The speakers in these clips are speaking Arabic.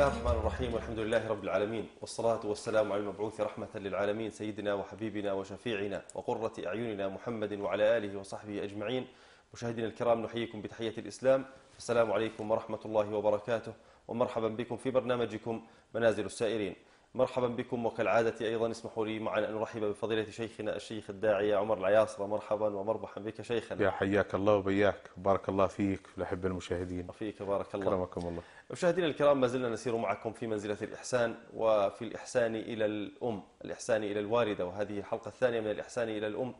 الله الرحمن الرحيم والحمد لله رب العالمين والصلاة والسلام على المبعوث رحمة للعالمين سيدنا وحبيبنا وشفيعنا وقرة أعيننا محمد وعلى آله وصحبه أجمعين مشاهدينا الكرام نحييكم بتحية الإسلام السلام عليكم ورحمة الله وبركاته ومرحبا بكم في برنامجكم منازل السائرين مرحبا بكم وكالعادة أيضا اسمحوا لي معا أن أرحب بفضيلة شيخنا الشيخ الداعية عمر العياصرة مرحبا ومربحا بك شيخنا يا حياك الله وبياك بارك الله فيك والأحبة المشاهدين وفيك بارك الله كرمكم الله مشاهدينا الكرام ما زلنا نسير معكم في منزلة الإحسان وفي الإحسان إلى الأم الإحسان إلى الوالدة وهذه الحلقة الثانية من الإحسان إلى الأم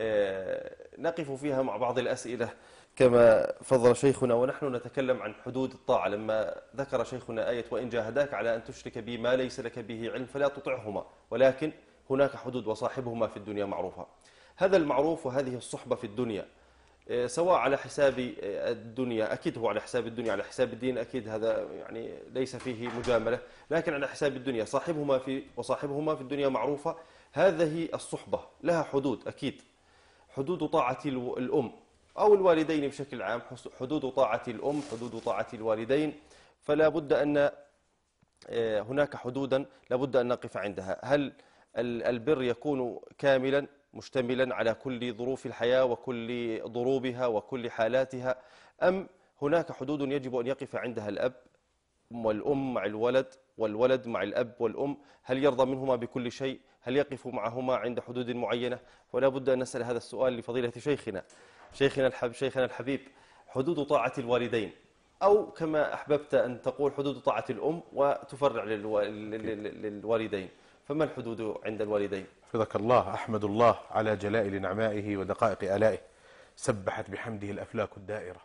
آه، نقف فيها مع بعض الأسئلة كما فضل شيخنا ونحن نتكلم عن حدود الطاعة لما ذكر شيخنا آية وإن جاهداك على أن تشرك بي ما ليس لك به علم فلا تطعهما ولكن هناك حدود وصاحبهما في الدنيا معروفة هذا المعروف وهذه الصحبة في الدنيا آه، سواء على حساب آه، الدنيا أكيد هو على حساب الدنيا على حساب الدين أكيد هذا يعني ليس فيه مجاملة لكن على حساب الدنيا صاحبهما في وصاحبهما في الدنيا معروفة هذه الصحبة لها حدود أكيد حدود طاعة الأم أو الوالدين بشكل عام حدود طاعة الأم حدود طاعة الوالدين فلا بد أن آه، هناك حدودا لا بد أن نقف عندها هل البر يكون كاملا مشتملا على كل ظروف الحياة وكل ضروبها وكل حالاتها أم هناك حدود يجب أن يقف عندها الأب والأم مع الولد والولد مع الأب والأم هل يرضى منهما بكل شيء هل يقف معهما عند حدود معينة ولا بد أن نسأل هذا السؤال لفضيلة شيخنا شيخنا الحب شيخنا الحبيب حدود طاعة الوالدين أو كما أحببت أن تقول حدود طاعة الأم وتفرع للوالدين فما الحدود عند الوالدين حفظك الله أحمد الله على جلائل نعمائه ودقائق آلائه سبحت بحمده الأفلاك الدائرة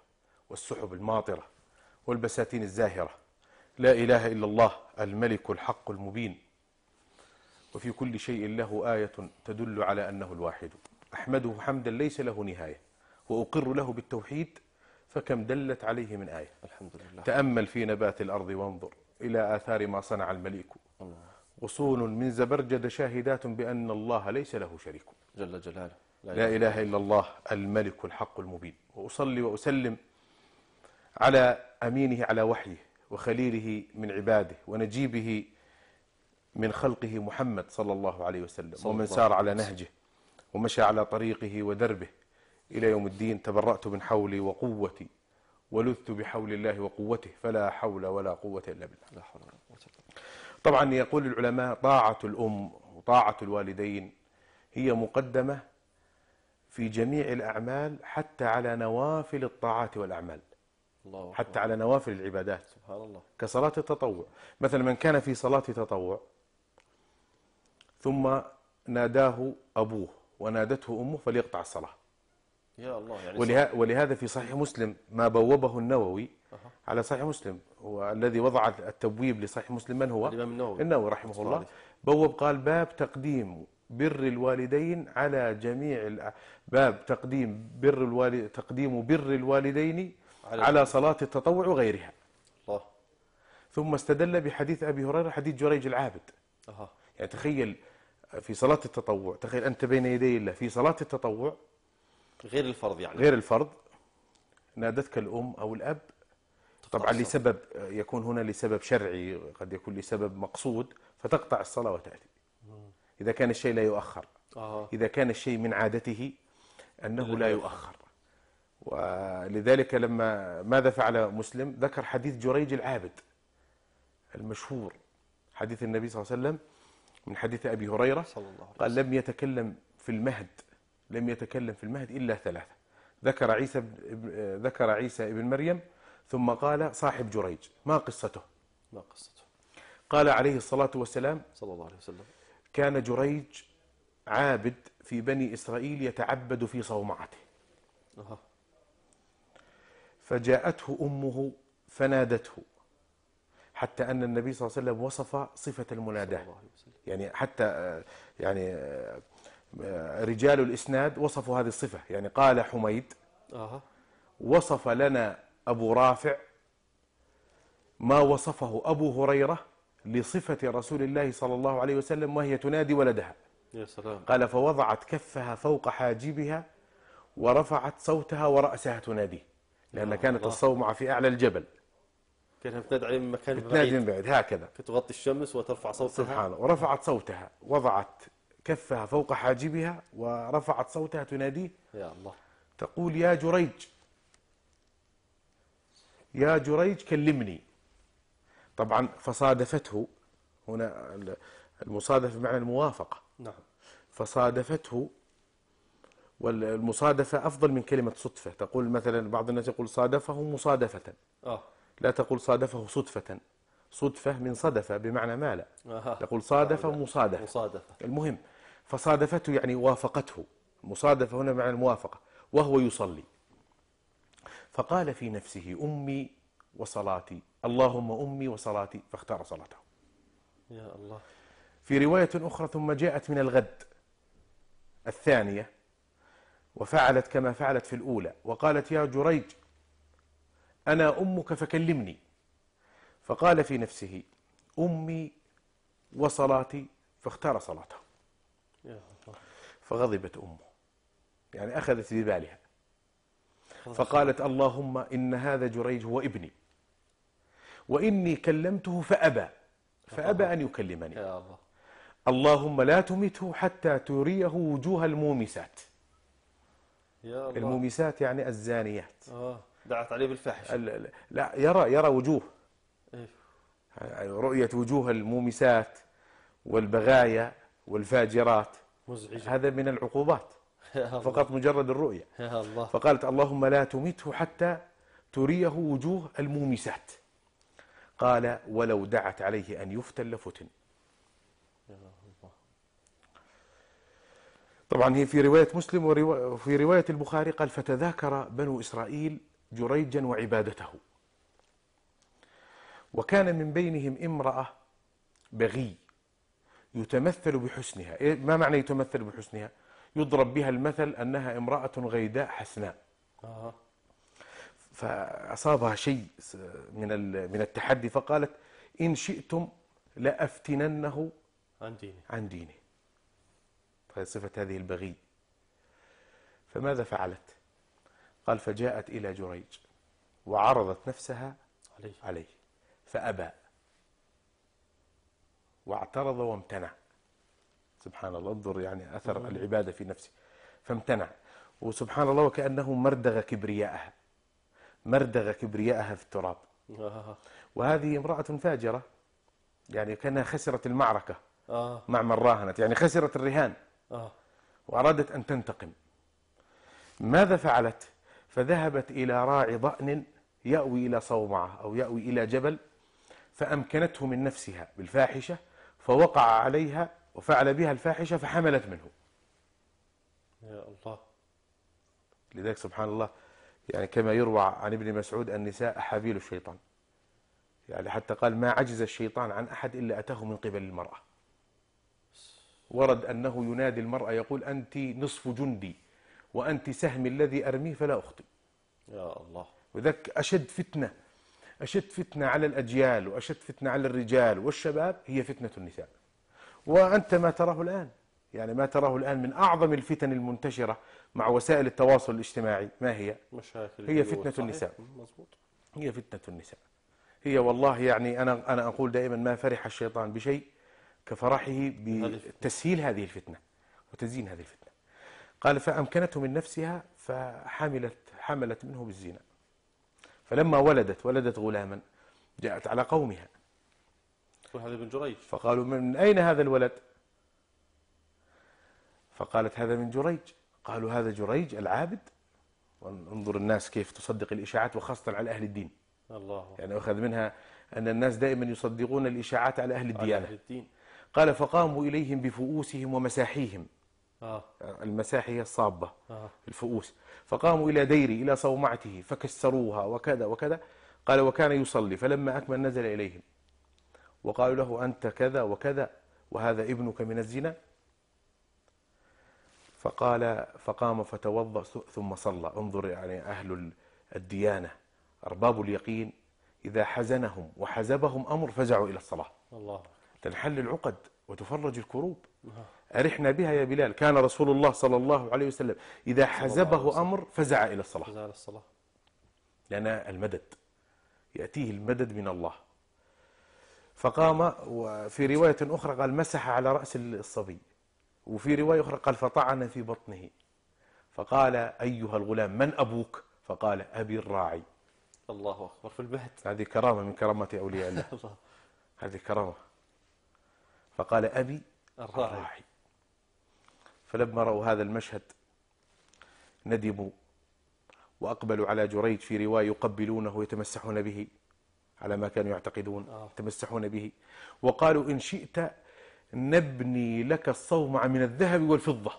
والسحب الماطرة والبساتين الزاهرة لا إله إلا الله الملك الحق المبين وفي كل شيء له آية تدل على أنه الواحد أحمده حمدا ليس له نهاية وأقر له بالتوحيد فكم دلت عليه من آية الحمد لله تأمل في نبات الأرض وانظر إلى آثار ما صنع الملك الله غصون من زبرجد شاهدات بأن الله ليس له شريك جل جلاله لا, لا إله إلا الله الملك الحق المبين وأصلي وأسلم على أمينه على وحيه وخليله من عباده ونجيبه من خلقه محمد صلى الله عليه وسلم ومن سار على نهجه ومشى على طريقه ودربه إلى يوم الدين تبرأت من حولي وقوتي ولذت بحول الله وقوته فلا حول ولا قوة إلا بالله لا حول ولا قوة طبعا يقول العلماء طاعة الأم وطاعة الوالدين هي مقدمة في جميع الأعمال حتى على نوافل الطاعات والأعمال الله حتى الله. على نوافل العبادات سبحان الله كصلاة التطوع مثلا من كان في صلاة تطوع ثم ناداه أبوه ونادته أمه فليقطع الصلاة يا الله يعني وله ولهذا في صحيح مسلم ما بوبه النووي على صحيح مسلم والذي وضع التبويب لصحيح مسلم من هو الإمام النووي النووي رحمه الله بوب قال باب تقديم بر الوالدين على جميع باب تقديم بر الوالد تقديم بر الوالدين على, على صلاة التطوع وغيرها الله ثم استدل بحديث أبي هريرة حديث جريج العابد أه. يعني تخيل في صلاة التطوع تخيل أنت بين يدي الله في صلاة التطوع غير الفرض يعني غير الفرض نادتك الأم أو الأب طبعا لسبب يكون هنا لسبب شرعي قد يكون لسبب مقصود فتقطع الصلاة وتأتي إذا كان الشيء لا يؤخر آه. إذا كان الشيء من عادته أنه لا يؤخر ولذلك لما ماذا فعل مسلم ذكر حديث جريج العابد المشهور حديث النبي صلى الله عليه وسلم من حديث أبي هريرة صلى الله عليه وسلم. قال لم يتكلم في المهد لم يتكلم في المهد إلا ثلاثة ذكر عيسى آه، ذكر عيسى ابن مريم ثم قال صاحب جريج ما قصته ما قصته قال عليه الصلاة والسلام صلى الله عليه وسلم كان جريج عابد في بني إسرائيل يتعبد في صومعته أه. فجاءته أمه فنادته حتى أن النبي صلى الله عليه وسلم وصف صفة المناداة يعني حتى آه، يعني آه، رجال الإسناد وصفوا هذه الصفة يعني قال حميد آه. وصف لنا أبو رافع ما وصفه أبو هريرة لصفة رسول الله صلى الله عليه وسلم وهي تنادي ولدها يا سلام. قال فوضعت كفها فوق حاجبها ورفعت صوتها ورأسها تنادي لأن كانت الصومعة في أعلى الجبل كانها بتنادي من مكان بعيد تنادي من بعيد هكذا تغطي الشمس وترفع صوتها سبحان ورفعت صوتها وضعت كفها فوق حاجبها ورفعت صوتها تناديه يا الله تقول يا جريج يا جريج كلمني طبعا فصادفته هنا المصادفة بمعنى الموافقة نعم فصادفته والمصادفة أفضل من كلمة صدفة تقول مثلا بعض الناس يقول صادفه مصادفة آه. لا تقول صادفه صدفة صدفة من صدفة بمعنى ما لا تقول صادفه مصادفة مصادفة المهم فصادفته يعني وافقته مصادفة هنا معنى الموافقة وهو يصلي فقال في نفسه أمي وصلاتي اللهم أمي وصلاتي فاختار صلاته يا الله في رواية أخرى ثم جاءت من الغد الثانية وفعلت كما فعلت في الأولى وقالت يا جريج أنا أمك فكلمني فقال في نفسه أمي وصلاتي فاختار صلاته فغضبت أمه يعني أخذت ببالها فقالت اللهم إن هذا جريج هو ابني وإني كلمته فأبى فأبى أن يكلمني اللهم لا تمته حتى تريه وجوه المومسات المومسات يعني الزانيات آه. دعت عليه بالفحش لا يرى يرى وجوه إيه. يعني رؤية وجوه المومسات والبغايا والفاجرات مزعجة. هذا من العقوبات فقط مجرد الرؤية الله. فقالت اللهم لا تمته حتى تريه وجوه المومسات قال ولو دعت عليه أن يفتن لفتن طبعا هي في رواية مسلم وفي رواية البخاري قال فتذاكر بنو إسرائيل جريجا وعبادته وكان من بينهم امرأة بغي يتمثل بحسنها إيه، ما معنى يتمثل بحسنها يضرب بها المثل أنها امرأة غيداء حسناء آه. فأصابها شيء من من التحدي فقالت إن شئتم لأفتننه عن دينه عن دينه صفة هذه البغي فماذا فعلت قال فجاءت إلى جريج وعرضت نفسها عليه, عليه فأبى واعترض وامتنع سبحان الله انظر يعني أثر العبادة في نفسه فامتنع وسبحان الله وكأنه مردغ كبرياءها مردغ كبرياءها في التراب آه. وهذه امرأة فاجرة يعني كانها خسرت المعركة آه. مع من راهنت يعني خسرت الرهان آه. وأرادت أن تنتقم ماذا فعلت فذهبت إلى راعي ضأن يأوي إلى صومعة أو يأوي إلى جبل فأمكنته من نفسها بالفاحشة فوقع عليها وفعل بها الفاحشة فحملت منه يا الله لذلك سبحان الله يعني كما يروى عن ابن مسعود النساء حبيل الشيطان يعني حتى قال ما عجز الشيطان عن أحد إلا أتاه من قبل المرأة ورد أنه ينادي المرأة يقول أنت نصف جندي وأنت سهمي الذي أرميه فلا أخطئ يا الله وذلك أشد فتنة أشد فتنة على الأجيال وأشد فتنة على الرجال والشباب هي فتنة النساء وأنت ما تراه الآن يعني ما تراه الآن من أعظم الفتن المنتشرة مع وسائل التواصل الاجتماعي ما هي؟ هي فتنة النساء مزبوط. هي فتنة النساء هي والله يعني أنا, أنا أقول دائما ما فرح الشيطان بشيء كفرحه بتسهيل هذه الفتنة وتزيين هذه الفتنة قال فأمكنته من نفسها فحملت حملت منه بالزنا فلما ولدت ولدت غلاما جاءت على قومها وهذا ابن جريج فقالوا من أين هذا الولد فقالت هذا من جريج قالوا هذا جريج العابد انظر الناس كيف تصدق الإشاعات وخاصة على أهل الدين الله يعني أخذ منها أن الناس دائما يصدقون الإشاعات على أهل الديانة على أهل الدين. قال فقاموا إليهم بفؤوسهم ومساحيهم آه. المساحي هي الصابة آه. الفؤوس فقاموا إلى ديري إلى صومعته فكسروها وكذا وكذا قال وكان يصلي فلما أكمل نزل إليهم وقالوا له أنت كذا وكذا وهذا ابنك من الزنا فقال فقام فتوضأ ثم صلى انظر يعني أهل الديانة أرباب اليقين إذا حزنهم وحزبهم أمر فزعوا إلى الصلاة الله تنحل العقد وتفرج الكروب آه. أرحنا بها يا بلال كان رسول الله صلى الله عليه وسلم إذا حزبه أمر فزع إلى الصلاة فزع إلى الصلاة لنا المدد يأتيه المدد من الله فقام وفي رواية أخرى قال مسح على رأس الصبي وفي رواية أخرى قال فطعن في بطنه فقال أيها الغلام من أبوك فقال أبي الراعي الله أكبر في البهت هذه كرامة من كرامات أولياء الله هذه كرامة فقال أبي الراعي فلما رأوا هذا المشهد ندموا وأقبلوا على جريج في رواية يقبلونه ويتمسحون به على ما كانوا يعتقدون يتمسحون آه. به وقالوا إن شئت نبني لك الصومعة من الذهب والفضة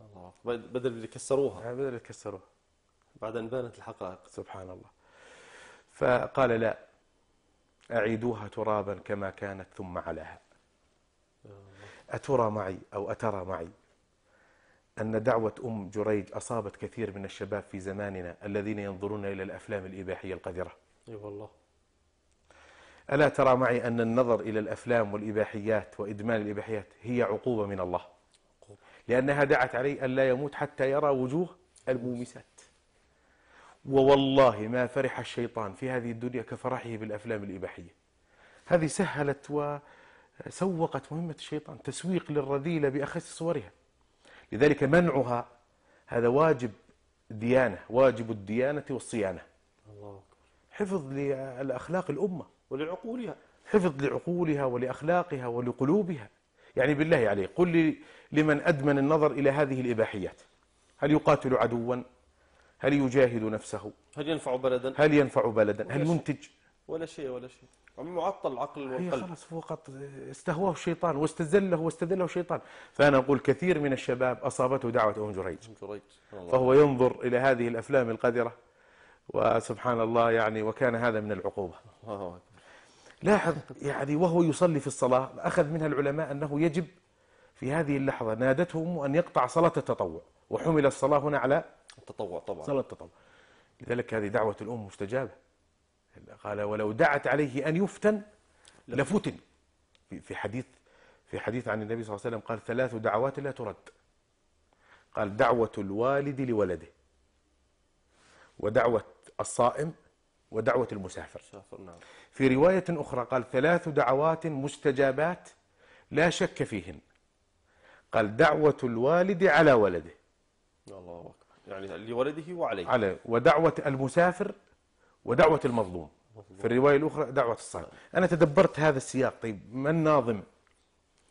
الله بدل اللي كسروها آه، بدل اللي كسروها بعد أن بانت الحقائق سبحان الله فقال لا أعيدوها ترابا كما كانت ثم علاها أترى معي أو أترى معي أن دعوة أم جريج أصابت كثير من الشباب في زماننا الذين ينظرون إلى الأفلام الإباحية القذرة أي والله ألا ترى معي أن النظر إلى الأفلام والإباحيات وإدمان الإباحيات هي عقوبة من الله عقوبة. لأنها دعت عليه أن لا يموت حتى يرى وجوه المومسات ووالله ما فرح الشيطان في هذه الدنيا كفرحه بالأفلام الإباحية هذه سهلت و سوقت مهمة الشيطان تسويق للرذيلة بأخس صورها لذلك منعها هذا واجب ديانة واجب الديانة والصيانة الله حفظ لأخلاق الأمة ولعقولها حفظ لعقولها ولأخلاقها ولقلوبها يعني بالله عليه قل لي لمن أدمن النظر إلى هذه الإباحيات هل يقاتل عدوا هل يجاهد نفسه هل ينفع بلدا هل ينفع بلدا هل ينتج ولا شيء ولا شيء يعني معطل العقل والقلب خلاص فقط استهواه الشيطان واستزله واستذله الشيطان فأنا أقول كثير من الشباب أصابته دعوة أم جريج فهو ينظر إلى هذه الأفلام القذرة وسبحان الله يعني وكان هذا من العقوبة لاحظ يعني وهو يصلي في الصلاة أخذ منها العلماء أنه يجب في هذه اللحظة نادته أمه أن يقطع صلاة التطوع وحمل الصلاة هنا على التطوع طبعا صلاة التطوع لذلك هذه دعوة الأم مستجابة قال ولو دعت عليه أن يفتن لفتن في حديث في حديث عن النبي صلى الله عليه وسلم قال ثلاث دعوات لا ترد قال دعوة الوالد لولده ودعوة الصائم ودعوة المسافر نعم. في رواية أخرى قال ثلاث دعوات مستجابات لا شك فيهن قال دعوة الوالد على ولده الله أكبر يعني لولده وعليه على ودعوة المسافر ودعوة المظلوم في الرواية الأخرى دعوة الصالح نعم. أنا تدبرت هذا السياق طيب من الناظم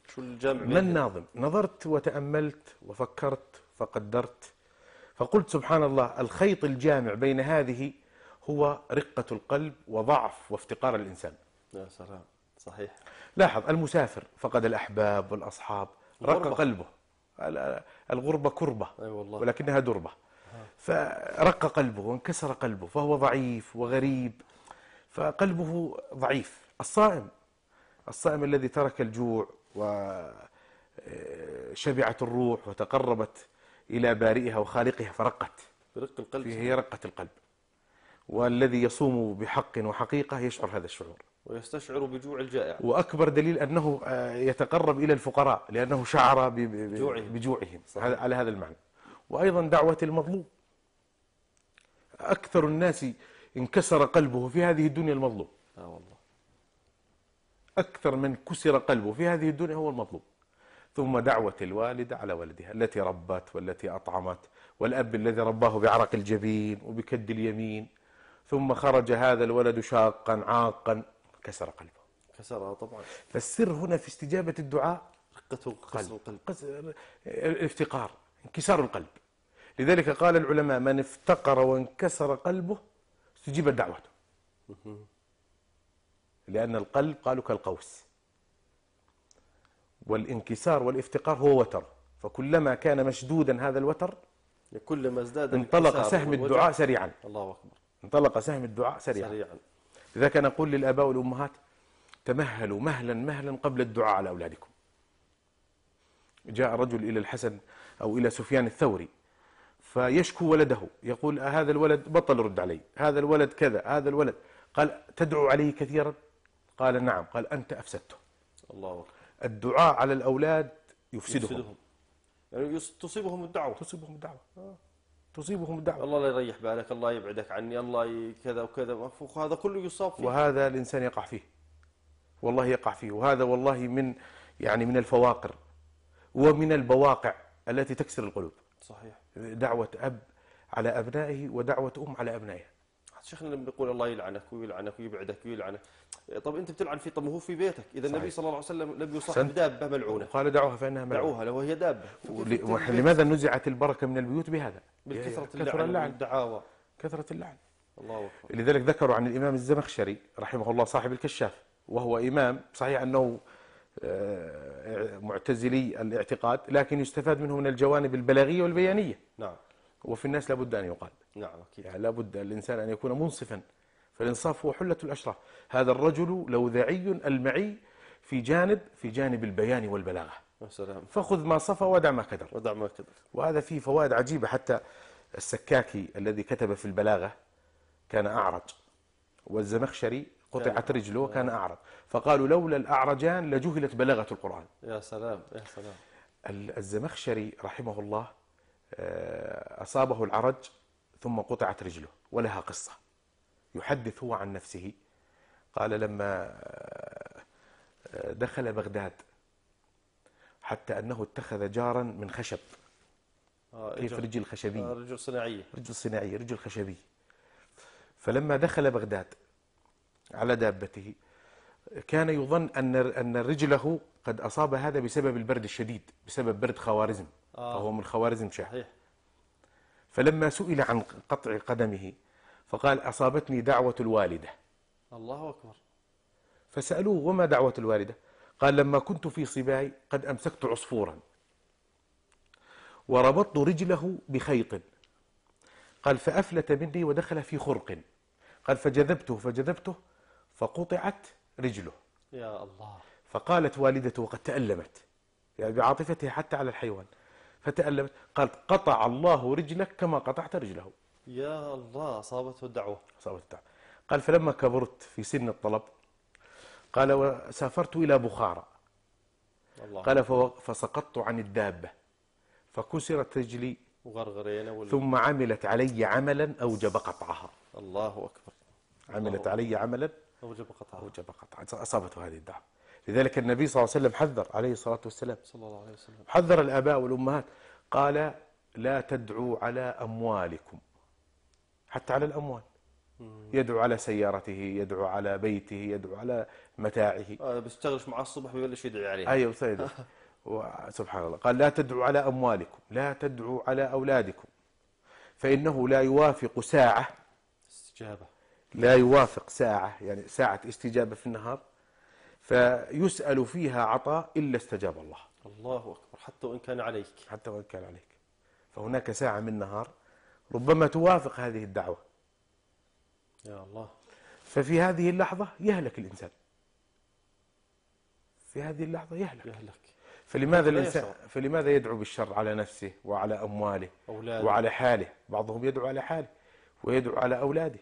شو الجمع من الناظم نظرت وتأملت وفكرت فقدرت فقلت سبحان الله الخيط الجامع بين هذه هو رقة القلب وضعف وافتقار الإنسان يا سلام صحيح لاحظ المسافر فقد الأحباب والأصحاب رق قلبه الغربة كربة أي والله. ولكنها دربة فرق قلبه وانكسر قلبه فهو ضعيف وغريب فقلبه ضعيف الصائم الصائم الذي ترك الجوع وشبعت آه، الروح وتقربت إلى بارئها وخالقها فرقت برق القلب هي رقة القلب والذي يصوم بحق وحقيقة يشعر هذا الشعور ويستشعر بجوع الجائع وأكبر دليل أنه آه، يتقرب إلى الفقراء لأنه شعر بجوعهم, بجوعهم على هذا المعنى وأيضا دعوة المظلوم أكثر الناس انكسر قلبه في هذه الدنيا المظلوم آه والله أكثر من كسر قلبه في هذه الدنيا هو المظلوم ثم دعوة الوالدة على ولدها التي ربت والتي أطعمت والأب الذي رباه بعرق الجبين وبكد اليمين ثم خرج هذا الولد شاقا عاقا كسر قلبه كسرها طبعا فالسر هنا في استجابة الدعاء رقة قلب القلب الافتقار انكسار القلب لذلك قال العلماء من افتقر وانكسر قلبه استجيب دعوته لأن القلب قالوا كالقوس والانكسار والافتقار هو وتر فكلما كان مشدودا هذا الوتر كلما ازداد انطلق سهم الدعاء سريعا الله أكبر انطلق سهم الدعاء سريعا, سريعا. لذلك أقول للآباء والأمهات تمهلوا مهلا مهلا قبل الدعاء على أولادكم جاء رجل إلى الحسن أو إلى سفيان الثوري فيشكو ولده يقول آه، هذا الولد بطل رد علي هذا الولد كذا هذا الولد قال تدعو عليه كثيرا قال نعم قال أنت أفسدته الله الدعاء على الأولاد يفسدهم, يفسدهم. يعني تصيبهم الدعوة تصيبهم الدعوة آه. تصيبهم الدعوة الله لا يريح بالك الله يبعدك عني الله كذا وكذا هذا كله يصاب فيه وهذا الإنسان يقع فيه والله يقع فيه وهذا والله من يعني من الفواقر ومن البواقع التي تكسر القلوب صحيح دعوة أب على أبنائه ودعوة أم على أبنائها شيخنا لما بيقول الله يلعنك ويلعنك ويبعدك ويلعنك طب انت بتلعن فيه طب ما هو في بيتك اذا النبي صلى الله عليه وسلم لم يصاحب دابه ملعونه قال دعوها فانها ملعونه دعوها لو هي دابه لماذا نزعت البركه من البيوت بهذا؟ بكثره اللعن, اللعن والدعاوى كثره اللعن الله اكبر لذلك ذكروا عن الامام الزمخشري رحمه الله صاحب الكشاف وهو امام صحيح انه آه، آه، معتزلي الاعتقاد لكن يستفاد منه من الجوانب البلاغية والبيانية نعم وفي الناس لابد أن يقال نعم أكيد يعني لابد الإنسان أن يكون منصفا فالإنصاف هو حلة الأشرف هذا الرجل لوذعي المعي في جانب في جانب البيان والبلاغة سلام. فخذ ما صفى ودع ما كدر ودع ما كدر وهذا فيه فوائد عجيبة حتى السكاكي الذي كتب في البلاغة كان أعرج والزمخشري قطعت رجله وكان نعم. أعرج فقالوا لولا الأعرجان لجهلت بلاغة القرآن يا سلام يا سلام الزمخشري رحمه الله آه، أصابه العرج ثم قطعت رجله ولها قصة يحدث هو عن نفسه قال لما آه، دخل بغداد حتى أنه اتخذ جارا من خشب آه، كيف رجل خشبي رجل صناعية رجل صناعية رجل خشبي فلما دخل بغداد على دابته كان يظن أن أن رجله قد أصاب هذا بسبب البرد الشديد بسبب برد خوارزم آه. فهو من خوارزم شهر فلما سئل عن قطع قدمه فقال أصابتني دعوة الوالدة الله أكبر فسألوه وما دعوة الوالدة قال لما كنت في صباي قد أمسكت عصفورا وربطت رجله بخيط قال فأفلت مني ودخل في خرق قال فجذبته فجذبته فقطعت رجله يا الله فقالت والدته وقد تألمت يعني بعاطفتها حتى على الحيوان فتألمت قالت قطع الله رجلك كما قطعت رجله يا الله أصابته الدعوة أصابته الدعوة قال فلما كبرت في سن الطلب قال وسافرت إلى بخارى الله قال فسقطت عن الدابة فكسرت رجلي وغرغرينا ثم عملت علي عملا أوجب قطعها الله أكبر عملت الله. علي عملا أوجب قطعها أوجب قطعها أصابته هذه الدعوة لذلك النبي صلى الله عليه وسلم حذر عليه الصلاة والسلام صلى الله عليه وسلم حذر الآباء والأمهات قال لا تدعوا على أموالكم حتى على الأموال يدعو على سيارته يدعو على بيته يدعو على متاعه آه بيستغلش معاه الصبح ويبلش يدعي عليه أيوة سيدي سبحان الله قال لا تدعوا على أموالكم لا تدعوا على أولادكم فإنه لا يوافق ساعة استجابة لا يوافق ساعة يعني ساعة استجابة في النهار فيسأل فيها عطاء إلا استجاب الله الله أكبر حتى وإن كان عليك حتى وإن كان عليك فهناك ساعة من نهار ربما توافق هذه الدعوة يا الله ففي هذه اللحظة يهلك الإنسان في هذه اللحظة يهلك يهلك فلماذا الإنسان فلماذا يدعو بالشر على نفسه وعلى أمواله أولاده. وعلى حاله بعضهم يدعو على حاله ويدعو على أولاده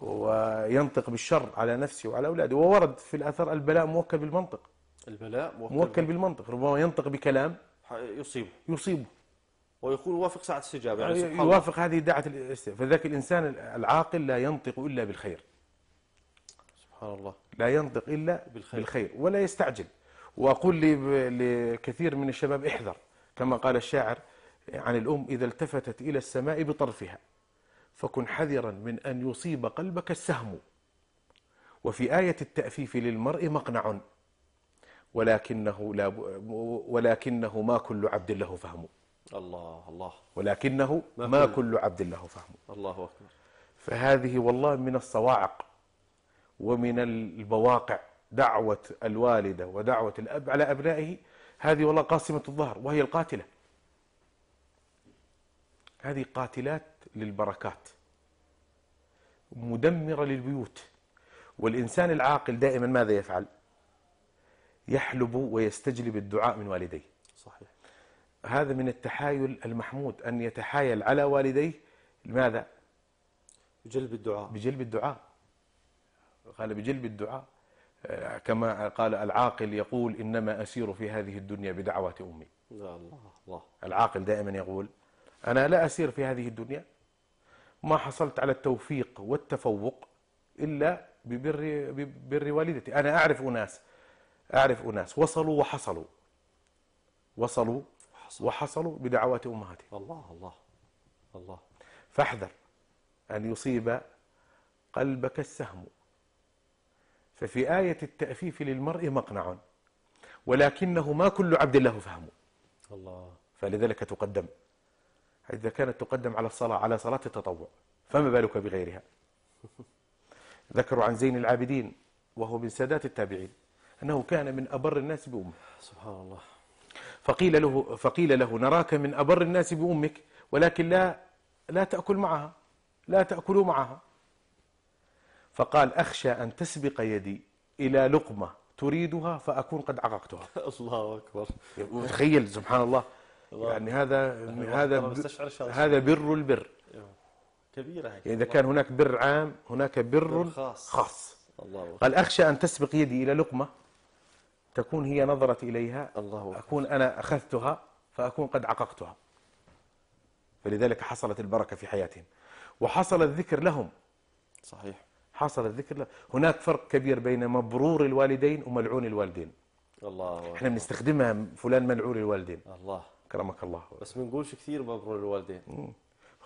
وينطق بالشر على نفسه وعلى أولاده وورد في الأثر البلاء موكل بالمنطق البلاء موكل, موكل بالمنطق ربما ينطق بكلام يصيبه يصيبه ويقول وافق ساعة استجابة يعني سبحان يوافق الله. هذه دعة الاستجابة فذاك الإنسان العاقل لا ينطق إلا بالخير سبحان الله لا ينطق إلا بالخير, بالخير ولا يستعجل وأقول لكثير من الشباب احذر كما قال الشاعر عن الأم إذا التفتت إلى السماء بطرفها فكن حذرا من أن يصيب قلبك السهم وفي آية التأفيف للمرء مقنع ولكنه, لا ولكنه ما كل عبد له فهم الله الله ولكنه ما, ما كل عبد له فهم الله أكبر فهذه والله من الصواعق ومن البواقع دعوة الوالدة ودعوة الأب على أبنائه هذه والله قاسمة الظهر وهي القاتلة هذه قاتلات للبركات مدمرة للبيوت والإنسان العاقل دائما ماذا يفعل يحلب ويستجلب الدعاء من والديه صحيح هذا من التحايل المحمود أن يتحايل على والديه لماذا بجلب الدعاء بجلب الدعاء قال بجلب الدعاء آه، كما قال العاقل يقول إنما أسير في هذه الدنيا بدعوات أمي الله الله العاقل دائما يقول أنا لا أسير في هذه الدنيا ما حصلت على التوفيق والتفوق إلا ببر, ببر والدتي أنا أعرف أناس أعرف أناس وصلوا وحصلوا وصلوا وحصلوا وحصلوا بدعوات أمهاتهم الله الله الله فاحذر أن يصيب قلبك السهم ففي آية التأفيف للمرء مقنع ولكنه ما كل عبد له فهم الله فلذلك تقدم إذا كانت تقدم على الصلاة على صلاة التطوع فما بالك بغيرها ذكروا عن زين العابدين وهو من سادات التابعين أنه كان من أبر الناس بأمه سبحان الله فقيل له, فقيل له نراك من أبر الناس بأمك ولكن لا, لا تأكل معها لا تأكل معها فقال أخشى أن تسبق يدي إلى لقمة تريدها فأكون قد عققتها الله أكبر تخيل سبحان الله يعني هذا يعني هذا هذا بر البر كبيرة يعني إذا كان هناك بر عام هناك بر, خاص, خاص. الله قال أخشى أن تسبق يدي إلى لقمة تكون هي نظرت إليها الله أكون أنا أخذتها فأكون قد عققتها فلذلك حصلت البركة في حياتهم وحصل الذكر لهم صحيح حصل الذكر لهم هناك فرق كبير بين مبرور الوالدين وملعون الوالدين الله احنا بنستخدمها فلان ملعون الوالدين الله كرمك الله بس ما نقولش كثير مبرور الوالدين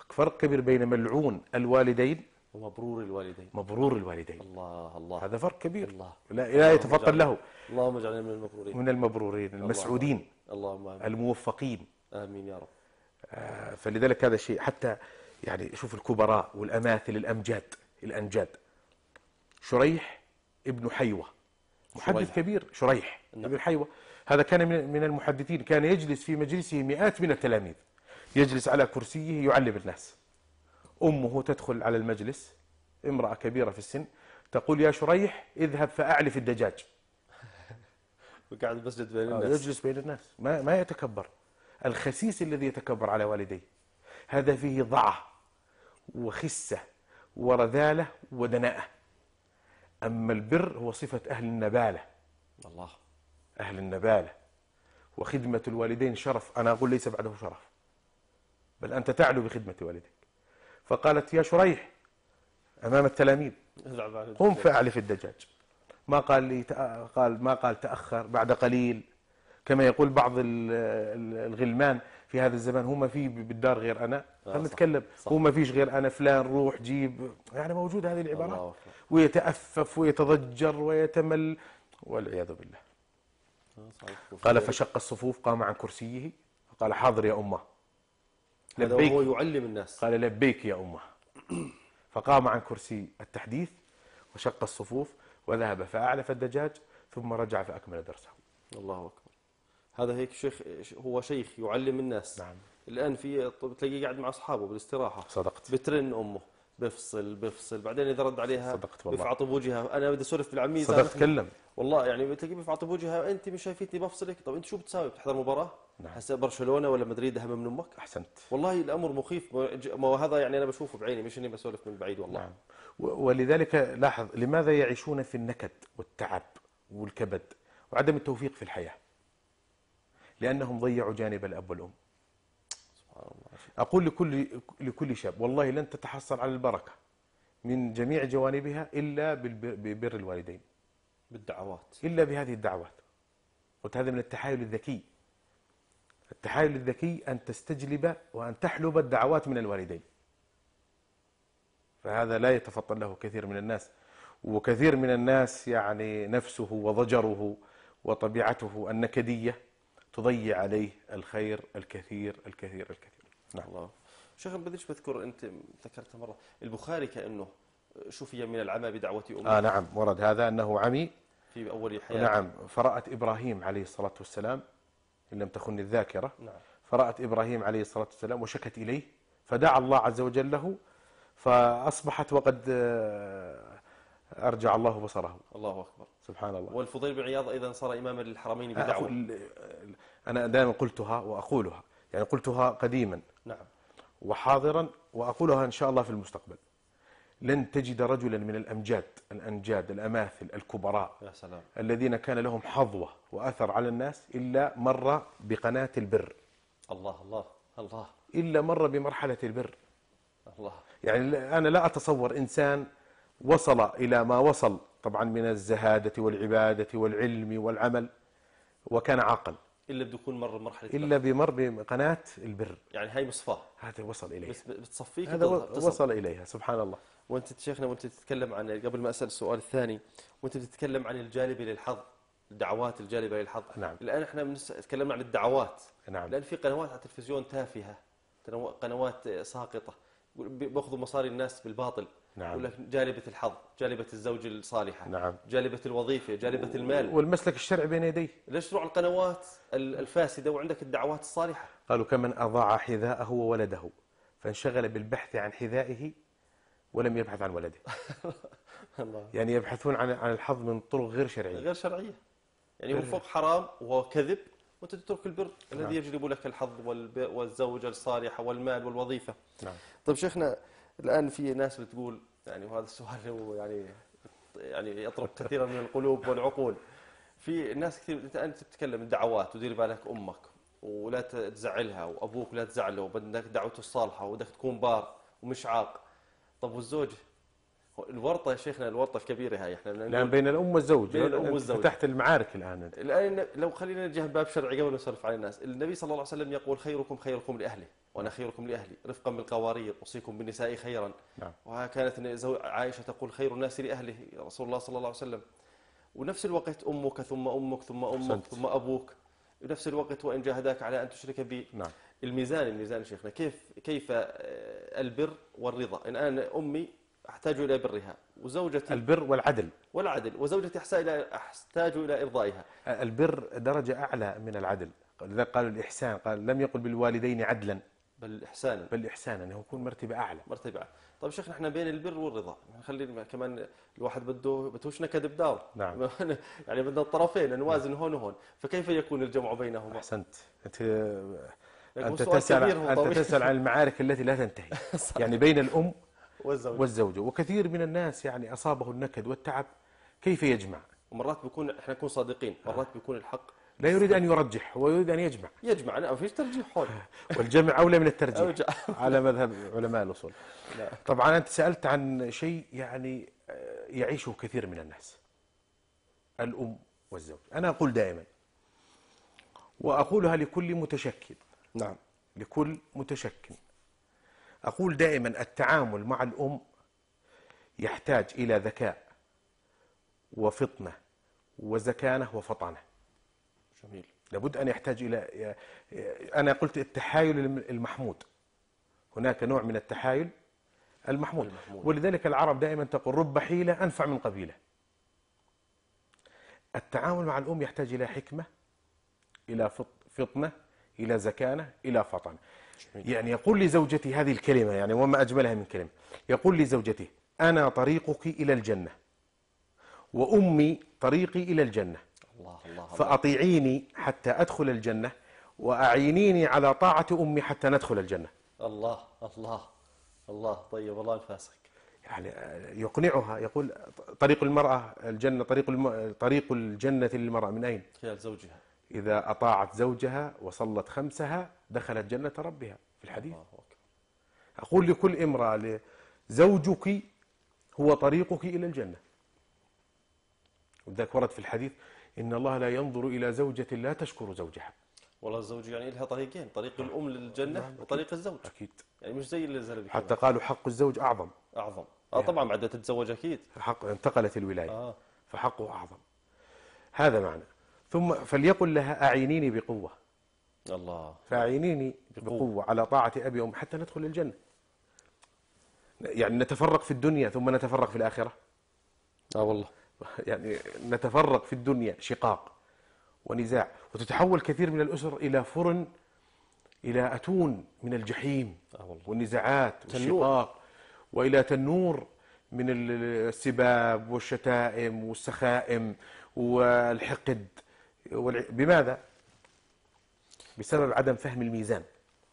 فرق كبير بين ملعون الوالدين ومبرور الوالدين مبرور الوالدين الله الله هذا فرق كبير الله لا, لا يتفطن له اللهم اجعلنا من المبرورين من المبرورين المسعودين اللهم آمين. الموفقين امين يا رب آه، فلذلك هذا الشيء حتى يعني شوف الكبراء والاماثل الامجاد الانجاد شريح ابن حيوه محدث شريح. كبير شريح نعم. ابن حيوه هذا كان من المحدثين كان يجلس في مجلسه مئات من التلاميذ يجلس على كرسيه يعلم الناس أمه تدخل على المجلس امرأة كبيرة في السن تقول يا شريح اذهب فأعلف الدجاج وقاعد مسجد بين آه، الناس يجلس بين الناس ما, ما يتكبر الخسيس الذي يتكبر على والديه هذا فيه ضعه وخسه ورذاله ودناءه اما البر هو صفه اهل النباله الله أهل النبالة وخدمة الوالدين شرف أنا أقول ليس بعده شرف بل أنت تعلو بخدمة والديك فقالت يا شريح أمام التلاميذ قم في الدجاج ما قال لي قال ما قال تأخر بعد قليل كما يقول بعض الغلمان في هذا الزمان هو ما في بالدار غير انا آه، خلينا نتكلم هو ما فيش غير انا فلان روح جيب يعني موجود هذه العبارات ويتأفف ويتضجر ويتمل والعياذ بالله قال فشق الصفوف قام عن كرسيه فقال حاضر يا أمه لبيك هو يعلم الناس قال لبيك يا أمه فقام عن كرسي التحديث وشق الصفوف وذهب فأعلف الدجاج ثم رجع فأكمل درسه الله أكبر هذا هيك شيخ هو شيخ يعلم الناس نعم الآن في تلاقيه قاعد مع أصحابه بالاستراحة صدقت بترن أمه بفصل بفصل بعدين اذا رد عليها صدقت والله بيفعط بوجهها انا بدي اسولف بالعميز صدقت تكلم والله يعني بتلاقيه بفعط بوجهها انت مش شايفتني بفصلك طب انت شو بتساوي بتحضر مباراه نعم. هسه برشلونه ولا مدريد اهم من امك احسنت والله الامر مخيف ما هذا يعني انا بشوفه بعيني مش اني بسولف من بعيد والله نعم. ولذلك لاحظ لماذا يعيشون في النكد والتعب والكبد وعدم التوفيق في الحياه لانهم ضيعوا جانب الاب والام أقول لكل, لكل شاب والله لن تتحصل على البركة من جميع جوانبها إلا ببر الوالدين بالدعوات إلا بهذه الدعوات قلت هذا من التحايل الذكي التحايل الذكي أن تستجلب وأن تحلب الدعوات من الوالدين فهذا لا يتفطن له كثير من الناس وكثير من الناس يعني نفسه وضجره وطبيعته النكدية تضيع عليه الخير الكثير الكثير الكثير نعم الله شيخ بديش بذكر أنت ذكرتها مرة البخاري كأنه شفي من العمى بدعوة أمه آه نعم ورد هذا أنه عمي في أول حياته نعم فرأت إبراهيم عليه الصلاة والسلام إن لم تخن الذاكرة نعم فرأت إبراهيم عليه الصلاة والسلام وشكت إليه فدعا الله عز وجل له فأصبحت وقد آه، أرجع الله بصره الله أكبر سبحان الله والفضيل بن عياض إذا صار إماما للحرمين بدعوة آه، أنا دائما قلتها وأقولها يعني قلتها قديما نعم وحاضرا وأقولها إن شاء الله في المستقبل لن تجد رجلا من الأمجاد الأنجاد الأماثل الكبراء يا سلام. الذين كان لهم حظوة وأثر على الناس إلا مر بقناة البر الله الله الله إلا مر بمرحلة البر الله يعني أنا لا أتصور إنسان وصل إلى ما وصل طبعا من الزهادة والعبادة والعلم والعمل وكان عاقل الا بدخول مر مرحله الا بمر بقناه البر يعني هاي مصفاه هذا وصل اليها بس بتصفيك هذا وصل اليها سبحان الله وانت شيخنا وانت تتكلم عن قبل ما اسال السؤال الثاني وانت بتتكلم عن الجالبه للحظ الدعوات الجالبه للحظ نعم الان احنا بنس... تكلمنا عن الدعوات نعم لان في قنوات على التلفزيون تافهه قنوات ساقطه بياخذوا مصاري الناس بالباطل نعم. يقول لك جالبة الحظ جالبة الزوجة الصالحة نعم. جالبة الوظيفة جالبة و... المال والمسلك الشرعي بين يديه ليش تروح القنوات الفاسدة وعندك الدعوات الصالحة قالوا كمن أضاع حذاءه وولده فانشغل بالبحث عن حذائه ولم يبحث عن ولده يعني يبحثون عن عن الحظ من طرق غير شرعية غير شرعية يعني هو فوق حرام وكذب وانت تترك البر نعم. الذي يجلب لك الحظ والزوجة الصالحة والمال والوظيفة نعم طيب شيخنا الآن في ناس بتقول يعني وهذا السؤال هو يعني يعني يطرق كثيرا من القلوب والعقول في ناس كثير انت انت بتتكلم دعوات ودير بالك امك ولا تزعلها وابوك لا تزعله وبدك دعوته الصالحه وبدك تكون بار ومش عاق طب والزوج الورطه يا شيخنا الورطه الكبيره هاي احنا الان بين الام والزوج بين الام والزوج فتحت المعارك الان الان لو خلينا نجي باب شرعي قبل ما نصرف على الناس النبي صلى الله عليه وسلم يقول خيركم خيركم لاهله وأنا خيركم لأهلي رفقا بالقوارير أوصيكم بالنساء خيرا نعم. وكانت عائشة تقول خير الناس لأهله رسول الله صلى الله عليه وسلم ونفس الوقت أمك ثم أمك ثم أمك سنت. ثم أبوك بنفس الوقت وإن جاهداك على أن تشرك بي نعم. الميزان الميزان شيخنا كيف كيف آه، البر والرضا إن أنا أمي أحتاج إلى برها وزوجتي البر والعدل والعدل وزوجتي أحتاج إلى إرضائها البر درجة أعلى من العدل لذلك قالوا الإحسان قال لم يقل بالوالدين عدلا بل إحسانا بل إحسانا يعني هو يكون مرتبة أعلى مرتبة أعلى طيب شيخنا نحن بين البر والرضا نخلي كمان الواحد بده بتوش نكد بدار نعم يعني بدنا الطرفين نوازن هون وهون فكيف يكون الجمع بينهما أحسنت أنت يعني أنت تسأل, أنت تسأل عن المعارك التي لا تنتهي يعني بين الأم والزوجة. والزوجة وكثير من الناس يعني أصابه النكد والتعب كيف يجمع ومرات بيكون احنا نكون صادقين مرات آه. بيكون الحق لا يريد أن يرجح هو يريد أن يجمع يجمع لا ما فيش ترجيح حول. والجمع أولى من الترجيح على مذهب علماء الأصول طبعا أنت سألت عن شيء يعني آه، يعيشه كثير من الناس الأم والزوج أنا أقول دائما وأقولها لكل متشكل نعم لكل متشكل أقول دائما التعامل مع الأم يحتاج إلى ذكاء وفطنة وزكانة وفطنة جميل. لابد أن يحتاج إلى أنا قلت التحايل المحمود هناك نوع من التحايل المحمود, المحمود. ولذلك العرب دائما تقول رب حيلة أنفع من قبيلة التعامل مع الأم يحتاج إلى حكمة إلى فطنة إلى زكانة إلى فطن جميل. يعني يقول لزوجتي هذه الكلمة يعني وما أجملها من كلمة يقول لزوجته أنا طريقك إلى الجنة وأمي طريقي إلى الجنة الله فأطيعيني حتى أدخل الجنة وأعينيني على طاعة أمي حتى ندخل الجنة الله الله الله طيب الله ينفاسك يعني آه، يقنعها يقول طريق المرأة الجنة طريق الم... طريق الجنة للمرأة من أين؟ خلال زوجها إذا أطاعت زوجها وصلت خمسها دخلت جنة ربها في الحديث الله أكبر. أقول لكل امرأة زوجك هو طريقك إلى الجنة وذلك ورد في الحديث إن الله لا ينظر إلى زوجة لا تشكر زوجها والله الزوج يعني لها طريقين طريق الأم للجنة نعم، وطريق الزوج أكيد يعني مش زي اللي حتى قالوا حق الزوج أعظم أعظم آه يعني طبعا بعد تتزوج أكيد حق انتقلت الولاية آه. فحقه أعظم هذا معنى ثم فليقل لها أعينيني بقوة الله فأعينيني بقوة, بقوة على طاعة أبي وأم حتى ندخل الجنة يعني نتفرق في الدنيا ثم نتفرق في الآخرة اه والله يعني نتفرق في الدنيا شقاق ونزاع وتتحول كثير من الأسر إلى فرن إلى أتون من الجحيم آه، والنزاعات والشقاق وإلى تنور من السباب والشتائم والسخائم والحقد بماذا؟ بسبب عدم فهم الميزان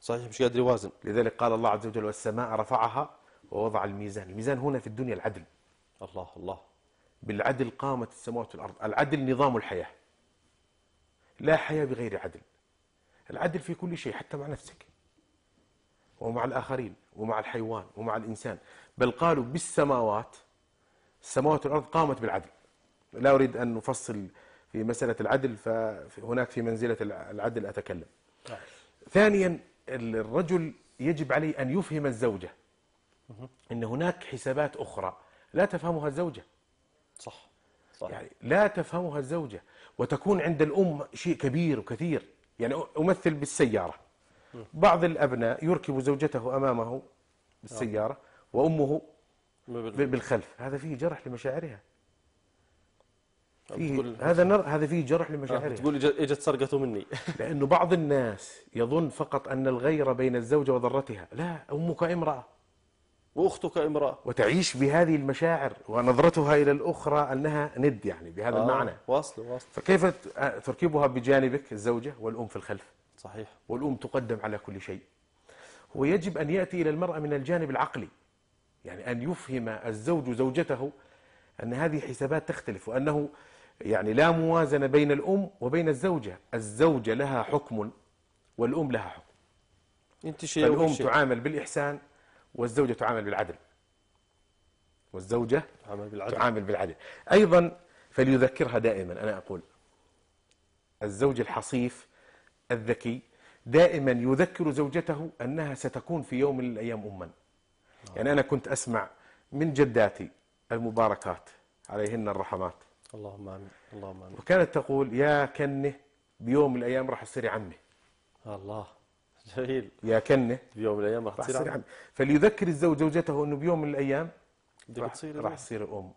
صحيح مش قادر يوازن لذلك قال الله عز وجل والسماء رفعها ووضع الميزان الميزان هنا في الدنيا العدل الله الله بالعدل قامت السماوات والأرض العدل نظام الحياة لا حياة بغير عدل العدل في كل شيء حتى مع نفسك ومع الآخرين ومع الحيوان ومع الإنسان بل قالوا بالسماوات السماوات والأرض قامت بالعدل لا أريد أن نفصل في مسألة العدل فهناك في منزلة العدل أتكلم ثانيا الرجل يجب عليه أن يفهم الزوجة أن هناك حسابات أخرى لا تفهمها الزوجة صح صح يعني لا تفهمها الزوجة وتكون عند الأم شيء كبير وكثير يعني أمثل بالسيارة بعض الأبناء يركب زوجته أمامه بالسيارة آه. وأمه بالخلف هذا فيه جرح لمشاعرها فيه هذا نر... هذا فيه جرح لمشاعرها آه، تقول اجت سرقته مني لأنه بعض الناس يظن فقط أن الغيرة بين الزوجة وضرتها لا أمك امرأة وأختك امرأة وتعيش بهذه المشاعر ونظرتها إلى الأخرى أنها ند يعني بهذا آه المعنى واصل واصل فكيف آه، تركبها بجانبك الزوجة والأم في الخلف صحيح والأم تقدم على كل شيء ويجب أن يأتي إلى المرأة من الجانب العقلي يعني أن يفهم الزوج زوجته أن هذه حسابات تختلف وأنه يعني لا موازنة بين الأم وبين الزوجة الزوجة لها حكم والأم لها حكم انت شيء الأم تعامل بالإحسان والزوجة تعامل بالعدل والزوجة تعامل بالعدل, تعامل بالعدل. أيضا فليذكرها دائما أنا أقول الزوج الحصيف الذكي دائما يذكر زوجته أنها ستكون في يوم من الأيام أما يعني أنا كنت أسمع من جداتي المباركات عليهن الرحمات اللهم آمين اللهم آمين وكانت تقول يا كنه بيوم من الأيام راح أصير عمي الله جميل يا كنه بيوم من الايام راح تصير عم. عم. فليذكر الزوج زوجته انه بيوم من الايام راح تصير راح تصير ام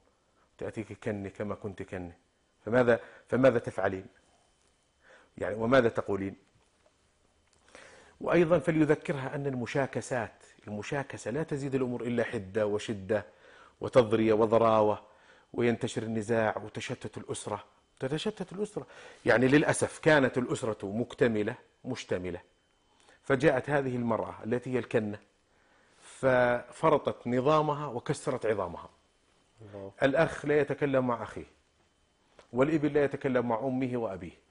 تاتيك كنه كما كنت كنه فماذا فماذا تفعلين؟ يعني وماذا تقولين؟ وايضا فليذكرها ان المشاكسات المشاكسه لا تزيد الامور الا حده وشده وتضريه وضراوه وينتشر النزاع وتشتت الاسره تتشتت الاسره يعني للاسف كانت الاسره مكتمله مشتمله فجاءت هذه المرأة التي هي الكنة ففرطت نظامها وكسرت عظامها الله. الأخ لا يتكلم مع أخيه والإبل لا يتكلم مع أمه وأبيه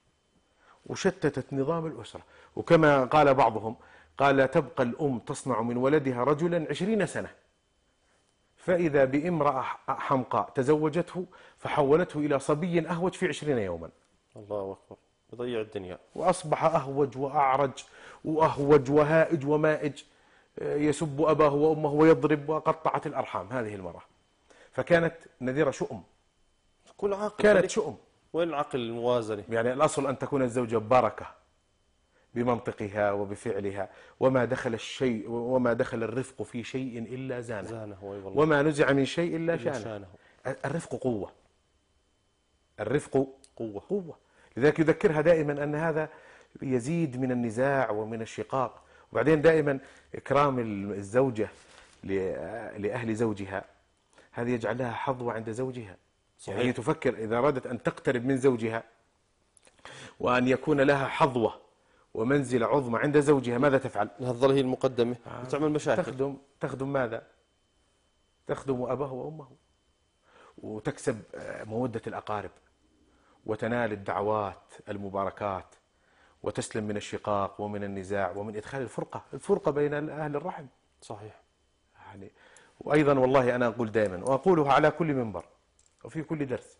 وشتتت نظام الأسرة وكما قال بعضهم قال تبقى الأم تصنع من ولدها رجلا عشرين سنة فإذا بامرأة حمقاء تزوجته فحولته إلى صبي أهوج في عشرين يوما الله أكبر يضيع الدنيا وأصبح أهوج وأعرج وأهوج وهائج ومائج آه، يسب أباه وأمه ويضرب وقطعت الأرحام هذه المرأة فكانت نذيرة شؤم كل عاقل كانت شؤم وين العقل الموازنة يعني الأصل أن تكون الزوجة بركة بمنطقها وبفعلها وما دخل الشيء وما دخل الرفق في شيء إلا زانه, زانه والله وما نزع من شيء إلا, إلا شانه, شانه الرفق قوة الرفق قوة قوة لذلك يذكرها دائما أن هذا يزيد من النزاع ومن الشقاق وبعدين دائما إكرام الزوجة لأهل زوجها هذا يجعل لها حظوة عند زوجها يعني صحيح. يعني تفكر إذا أرادت أن تقترب من زوجها وأن يكون لها حظوة ومنزلة عظمى عند زوجها ماذا تفعل؟ تظل هي المقدمة آه. وتعمل مشاكل تخدم تخدم ماذا؟ تخدم أباه وأمه وتكسب آه، مودة الأقارب وتنال الدعوات المباركات وتسلم من الشقاق ومن النزاع ومن إدخال الفرقة الفرقة بين أهل الرحم صحيح يعني وأيضا والله أنا أقول دائما وأقولها على كل منبر وفي كل درس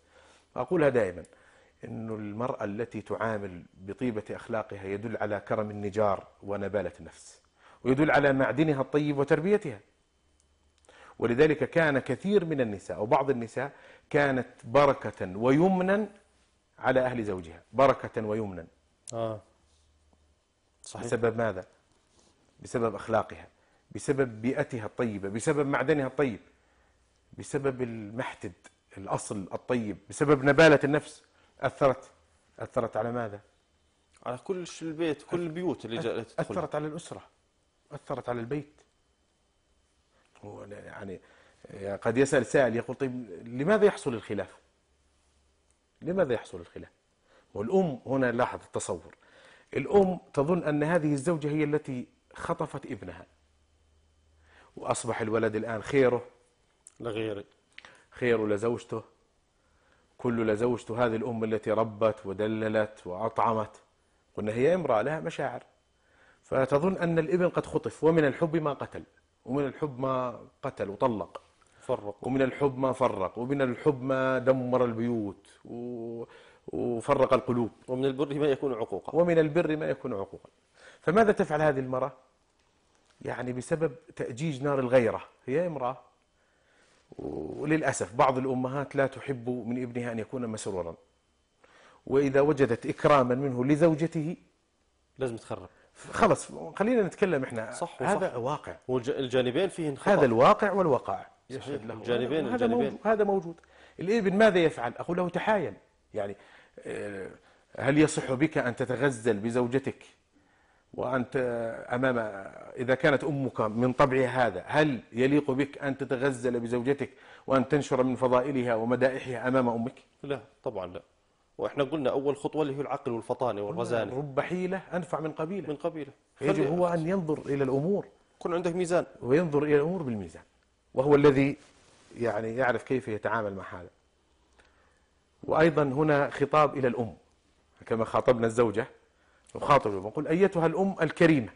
أقولها دائما أن المرأة التي تعامل بطيبة أخلاقها يدل على كرم النجار ونبالة النفس ويدل على معدنها الطيب وتربيتها ولذلك كان كثير من النساء وبعض النساء كانت بركة ويمنا على أهل زوجها بركة ويمنا آه. صحيح. بسبب ماذا؟ بسبب أخلاقها بسبب بيئتها الطيبة بسبب معدنها الطيب بسبب المحتد الأصل الطيب بسبب نبالة النفس أثرت أثرت على ماذا؟ على كل البيت كل البيوت اللي جاءت أثرت على الأسرة أثرت على البيت يعني قد يسأل سائل يقول طيب لماذا يحصل الخلاف؟ لماذا يحصل الخلاف؟ والأم هنا لاحظ التصور الأم تظن أن هذه الزوجة هي التي خطفت ابنها وأصبح الولد الآن خيره لغيره خيره لزوجته كل لزوجته هذه الأم التي ربت ودللت وأطعمت قلنا هي امرأة لها مشاعر فتظن أن الابن قد خطف ومن الحب ما قتل ومن الحب ما قتل وطلق فرق ومن الحب ما فرق ومن الحب ما دمر البيوت و... وفرق القلوب ومن البر ما يكون عقوقا ومن البر ما يكون عقوقا فماذا تفعل هذه المرأة يعني بسبب تأجيج نار الغيرة هي امرأة وللأسف بعض الأمهات لا تحب من ابنها أن يكون مسرورا وإذا وجدت إكراما منه لزوجته لازم تخرب خلص خلينا نتكلم احنا صح هذا صح. واقع والجانبين فيه خطأ. هذا الواقع والوقائع يشهد له الجانبين هذا الجانبين. موجود. هذا موجود الابن ماذا يفعل؟ أقول له تحايل يعني آه، هل يصح بك أن تتغزل بزوجتك وأنت أمام إذا كانت أمك من طبعها هذا هل يليق بك أن تتغزل بزوجتك وأن تنشر من فضائلها ومدائحها أمام أمك لا طبعا لا واحنا قلنا اول خطوه اللي هي العقل والفطانه والرزانه رب حيله انفع من قبيله من قبيله يجب هو ان ينظر الى الامور يكون عندك ميزان وينظر الى الامور بالميزان وهو الذي يعني يعرف كيف يتعامل مع هذا وأيضا هنا خطاب إلى الأم كما خاطبنا الزوجة نخاطب ونقول نقول أيتها الأم الكريمة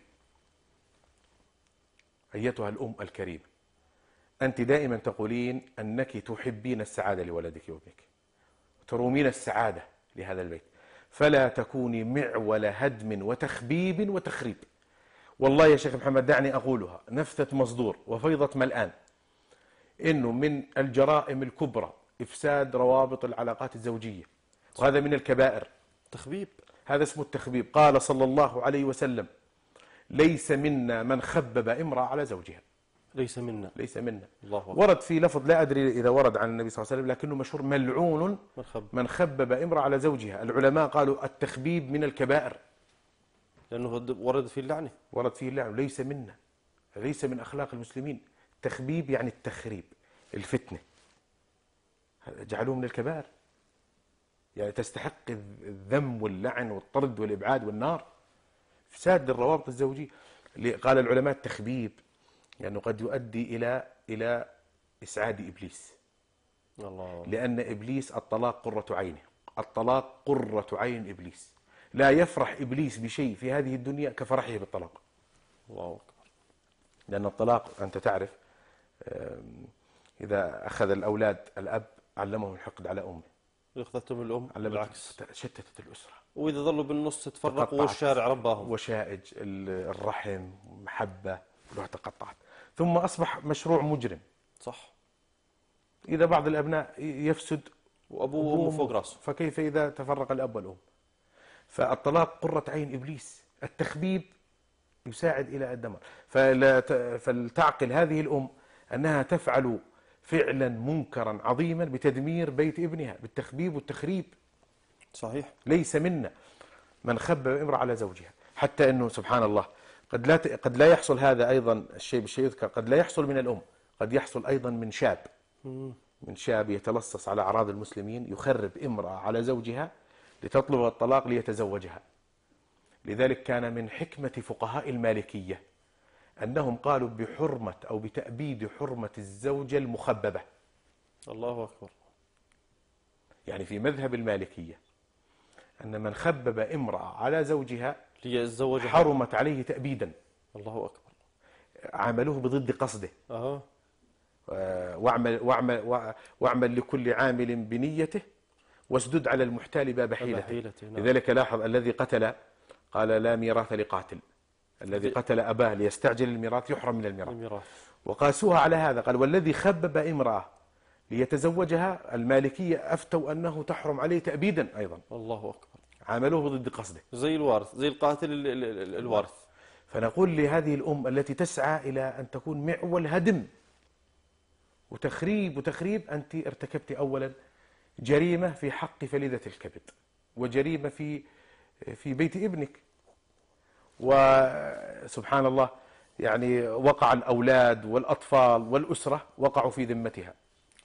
أيتها الأم الكريمة أنت دائما تقولين أنك تحبين السعادة لولدك وابنك ترومين السعادة لهذا البيت فلا تكوني معول هدم وتخبيب وتخريب والله يا شيخ محمد دعني أقولها نفثة مصدور وفيضة ملآن إنه من الجرائم الكبرى إفساد روابط العلاقات الزوجية وهذا من الكبائر تخبيب هذا اسمه التخبيب قال صلى الله عليه وسلم ليس منا من خبب امرأة على زوجها ليس منا ليس منا الله أكبر. ورد في لفظ لا أدري إذا ورد عن النبي صلى الله عليه وسلم لكنه مشهور ملعون من, خبب. من خبب امرأة على زوجها العلماء قالوا التخبيب من الكبائر لأنه ورد فيه اللعنة ورد فيه اللعنة ليس منا ليس من أخلاق المسلمين تخبيب يعني التخريب الفتنة جعلوه من الكبائر يعني تستحق الذم واللعن والطرد والإبعاد والنار فساد للروابط الزوجية قال العلماء التخبيب لأنه يعني قد يؤدي إلى إلى إسعاد إبليس الله. لأن إبليس الطلاق قرة عينه الطلاق قرة عين إبليس لا يفرح إبليس بشيء في هذه الدنيا كفرحه بالطلاق الله أكبر لأن الطلاق أنت تعرف إذا أخذ الأولاد الأب علمهم الحقد على امه اخذتهم الام بالعكس شتتت الاسره واذا ظلوا بالنص تفرقوا والشارع رباهم وشائج الرحم محبه كلها تقطعت ثم اصبح مشروع مجرم صح اذا بعض الابناء يفسد وابوه وامه فوق راسه فكيف اذا تفرق الاب والام فالطلاق قره عين ابليس التخبيب يساعد الى الدمار فلا فلتعقل هذه الام انها تفعل فعلا منكرا عظيما بتدمير بيت ابنها بالتخبيب والتخريب صحيح ليس منا من خبب امرأة على زوجها حتى أنه سبحان الله قد لا ت... قد لا يحصل هذا أيضا الشيء بالشيء يذكر قد لا يحصل من الأم قد يحصل أيضا من شاب من شاب يتلصص على أعراض المسلمين يخرب امرأة على زوجها لتطلب الطلاق ليتزوجها لذلك كان من حكمة فقهاء المالكية أنهم قالوا بحرمة أو بتأبيد حرمة الزوجة المخببة الله أكبر يعني في مذهب المالكية أن من خبب امرأة على زوجها ليتزوجها حرمت عليه تأبيدا الله أكبر عملوه بضد قصده أه. واعمل, واعمل, واعمل لكل عامل بنيته واسدد على المحتال باب حيلته نعم. لذلك لاحظ الذي قتل قال لا ميراث لقاتل الذي قتل أباه ليستعجل الميراث يحرم من الميراث, الميراث. وقاسوها على هذا قال والذي خبب امرأة ليتزوجها المالكية أفتوا أنه تحرم عليه تأبيدا أيضا الله أكبر عاملوه ضد قصده زي الوارث زي القاتل الوارث فنقول لهذه الأم التي تسعى إلى أن تكون معول هدم وتخريب وتخريب أنت ارتكبت أولا جريمة في حق فلذة الكبد وجريمة في في بيت ابنك وسبحان الله يعني وقع الأولاد والأطفال والأسرة وقعوا في ذمتها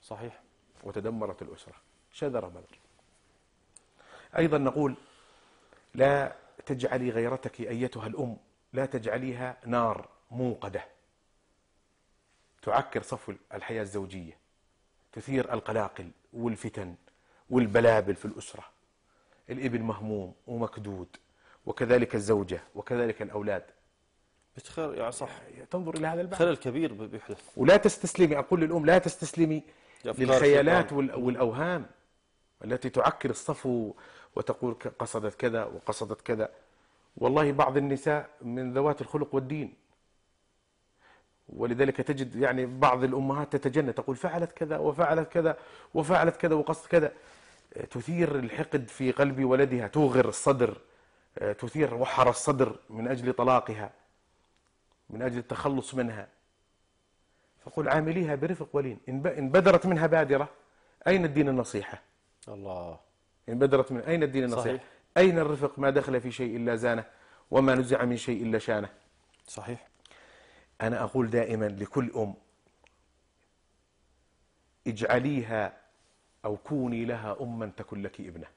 صحيح وتدمرت الأسرة شذر بدر أيضا نقول لا تجعلي غيرتك أيتها الأم لا تجعليها نار موقدة تعكر صفو الحياة الزوجية تثير القلاقل والفتن والبلابل في الأسرة الابن مهموم ومكدود وكذلك الزوجة وكذلك الأولاد بتخير يعني صح تنظر إلى هذا البعض خلل كبير بيحدث ولا تستسلمي أقول للأم لا تستسلمي للخيالات والأوهام التي تعكر الصفو وتقول قصدت كذا وقصدت كذا والله بعض النساء من ذوات الخلق والدين ولذلك تجد يعني بعض الأمهات تتجنى تقول فعلت كذا وفعلت كذا وفعلت كذا وقصد كذا تثير الحقد في قلب ولدها توغر الصدر آه، تثير وحر الصدر من أجل طلاقها من أجل التخلص منها فقل عامليها برفق ولين إن بدرت منها بادرة أين الدين النصيحة الله إن بدرت من أين الدين النصيحة صحيح. أين الرفق ما دخل في شيء إلا زانه وما نزع من شيء إلا شانه صحيح أنا أقول دائما لكل أم اجعليها أو كوني لها أما تكن لك ابنه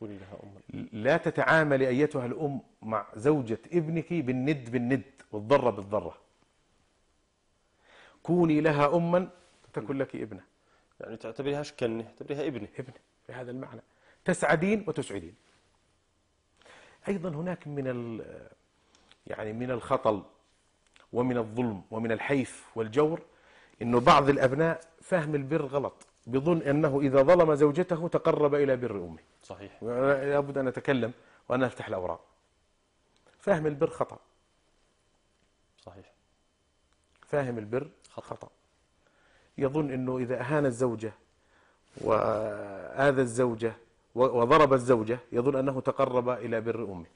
كوني لها أما لا تتعاملي أيتها الأم مع زوجة ابنك بالند بالند والضرة بالضرة كوني لها أما تكن لك ابنة يعني تعتبريهاش كنه تعتبريها ابنة ابنة بهذا المعنى تسعدين وتسعدين أيضا هناك من ال يعني من الخطل ومن الظلم ومن الحيف والجور انه بعض الابناء فهم البر غلط بظن أنه إذا ظلم زوجته تقرب إلى بر أمه صحيح يعني لابد أن أتكلم وأن أفتح الأوراق فهم البر خطأ صحيح فاهم البر خطأ يظن أنه إذا أهان الزوجة وآذى الزوجة وضرب الزوجة يظن أنه تقرب إلى بر أمه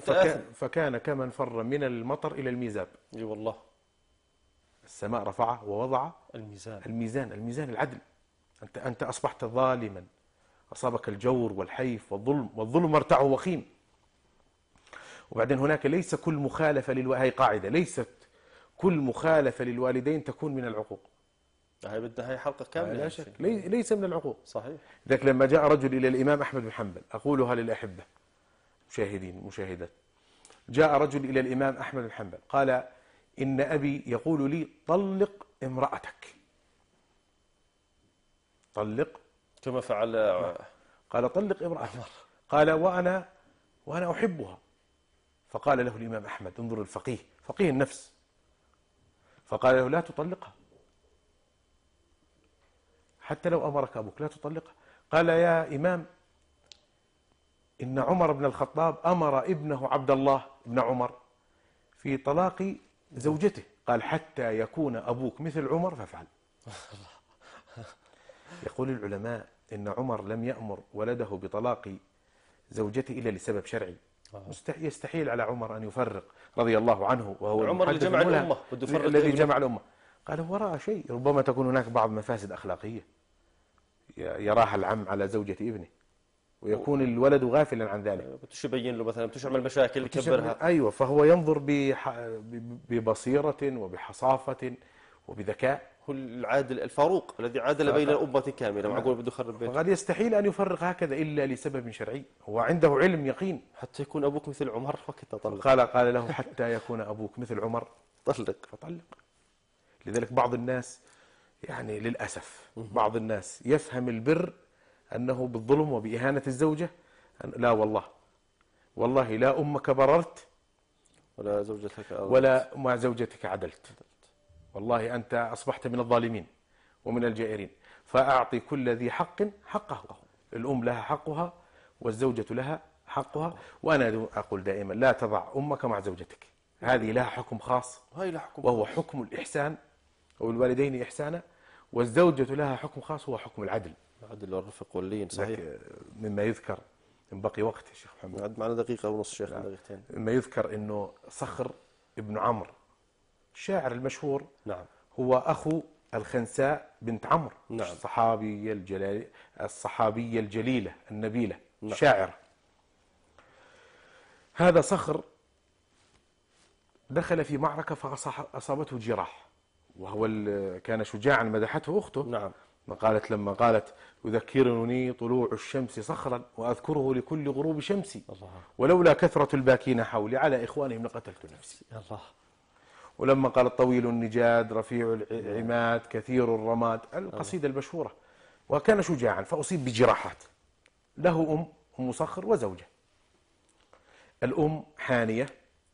فكان, فكان كمن فر من المطر إلى الميزاب اي والله السماء رفعه ووضع الميزان الميزان الميزان العدل أنت, أنت أصبحت ظالما أصابك الجور والحيف والظلم والظلم مرتعه وخيم وبعدين هناك ليس كل مخالفة للوالدين هي قاعدة ليست كل مخالفة للوالدين تكون من العقوق هاي بدها هاي حلقة كاملة لا شك ليس من العقوق صحيح ذاك لما جاء رجل إلى الإمام أحمد بن حنبل أقولها للأحبة مشاهدين مشاهدات جاء رجل إلى الإمام أحمد بن حنبل قال إن أبي يقول لي طلق امرأتك طلق كما فعل قال طلق امرأة مرة قال وأنا وأنا أحبها فقال له الإمام أحمد انظر الفقيه فقيه النفس فقال له لا تطلقها حتى لو أمرك أبوك لا تطلقها قال يا إمام إن عمر بن الخطاب أمر ابنه عبد الله بن عمر في طلاق زوجته قال حتى يكون أبوك مثل عمر فافعل يقول العلماء إن عمر لم يأمر ولده بطلاق زوجته إلا لسبب شرعي آه. يستحيل على عمر أن يفرق رضي الله عنه وهو عمر اللي جمع الأمة الذي جمع الأمة قال وراء شيء ربما تكون هناك بعض مفاسد أخلاقية يراها العم على زوجة ابنه ويكون الولد غافلا عن ذلك آه، تبين له مثلا تعمل مشاكل يكبرها أيوة فهو ينظر ببصيرة وبحصافة وبذكاء هو العادل الفاروق الذي عادل آه، بين آه. الأمة كاملة معقول بده يخرب بيته قد يستحيل أن يفرق هكذا إلا لسبب شرعي هو عنده علم يقين حتى يكون أبوك مثل عمر فكت طلق قال قال له حتى يكون أبوك مثل عمر طلق فطلق لذلك بعض الناس يعني للأسف بعض الناس يفهم البر أنه بالظلم وبإهانة الزوجة لا والله والله لا أمك بررت ولا زوجتك أردت. ولا مع زوجتك عدلت والله أنت أصبحت من الظالمين ومن الجائرين فأعطي كل ذي حق حقه الأم لها حقها والزوجة لها حقها وأنا أقول دائما لا تضع أمك مع زوجتك هذه لها حكم خاص لها حكم وهو حكم الإحسان أو الوالدين إحسانا والزوجة لها حكم خاص هو حكم العدل العدل والرفق واللين صحيح مما يذكر إن بقي وقت يا شيخ محمد معنا دقيقة ونص شيخ نعم. دقيقتين مما يذكر أنه صخر ابن عمرو الشاعر المشهور نعم هو أخو الخنساء بنت عمرو نعم الصحابية الجلال الصحابية الجليلة النبيلة نعم شاعر هذا صخر دخل في معركة فأصابته جراح وهو كان شجاعا مدحته أخته نعم قالت لما قالت يذكرني طلوع الشمس صخرا وأذكره لكل غروب شمسي الله ولولا كثرة الباكين حولي على إخوانهم لقتلت نفسي الله ولما قال طويل النجاد رفيع العماد كثير الرماد القصيدة آه. المشهورة وكان شجاعا فأصيب بجراحات له أم أم صخر وزوجة الأم حانية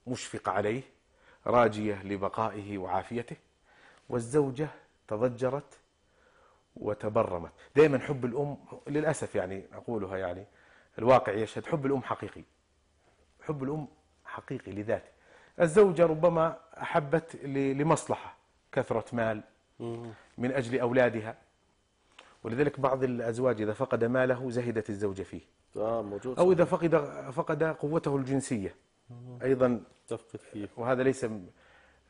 مشفقة عليه راجية لبقائه وعافيته والزوجة تضجرت وتبرمت دائما حب الأم للأسف يعني أقولها يعني الواقع يشهد حب الأم حقيقي حب الأم حقيقي لذاته الزوجة ربما أحبت لمصلحة كثرة مال من أجل أولادها ولذلك بعض الأزواج إذا فقد ماله زهدت الزوجة فيه آه موجود أو إذا فقد, فقد قوته الجنسية أيضا تفقد فيه وهذا ليس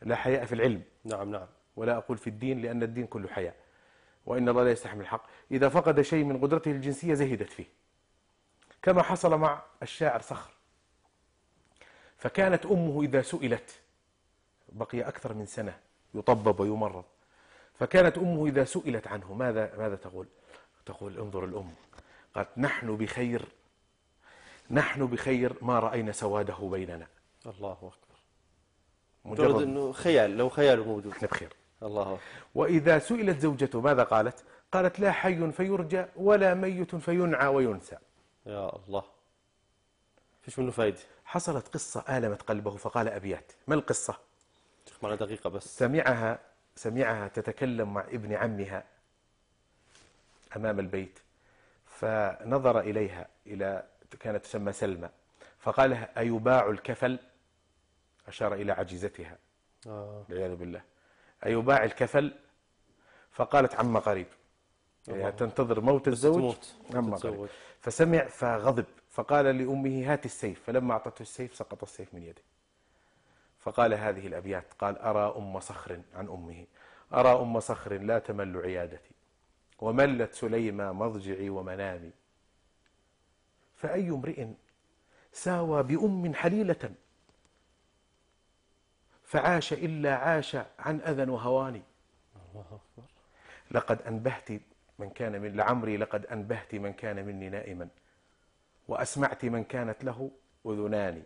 لا حياء في العلم نعم نعم ولا أقول في الدين لأن الدين كله حياء وإن الله لا يستحمل الحق إذا فقد شيء من قدرته الجنسية زهدت فيه كما حصل مع الشاعر صخر فكانت أمه إذا سئلت بقي أكثر من سنة يطبب ويمرض فكانت أمه إذا سئلت عنه ماذا ماذا تقول؟ تقول انظر الأم قالت نحن بخير نحن بخير ما رأينا سواده بيننا الله أكبر مجرد أنه خيال لو خياله موجود احنا بخير الله أكبر وإذا سئلت زوجته ماذا قالت؟ قالت لا حي فيرجى ولا ميت فينعى وينسى يا الله فيش منه فايدة حصلت قصة آلمت قلبه فقال أبيات ما القصة؟ معنا دقيقة بس سمعها سمعها تتكلم مع ابن عمها أمام البيت فنظر إليها إلى كانت تسمى سلمى فقال أيباع الكفل أشار إلى عجيزتها آه. والعياذ بالله أيباع الكفل فقالت عما قريب يعني تنتظر موت الزوج عما قريب فسمع فغضب فقال لأمه هات السيف فلما أعطته السيف سقط السيف من يده فقال هذه الأبيات قال أرى أم صخر عن أمه أرى أم صخر لا تمل عيادتي وملت سليمة مضجعي ومنامي فأي امرئ ساوى بأم حليلة فعاش إلا عاش عن أذى وهوان الله أكبر لقد أنبهت من كان من لعمري لقد أنبهت من كان مني نائما وأسمعت من كانت له أذنان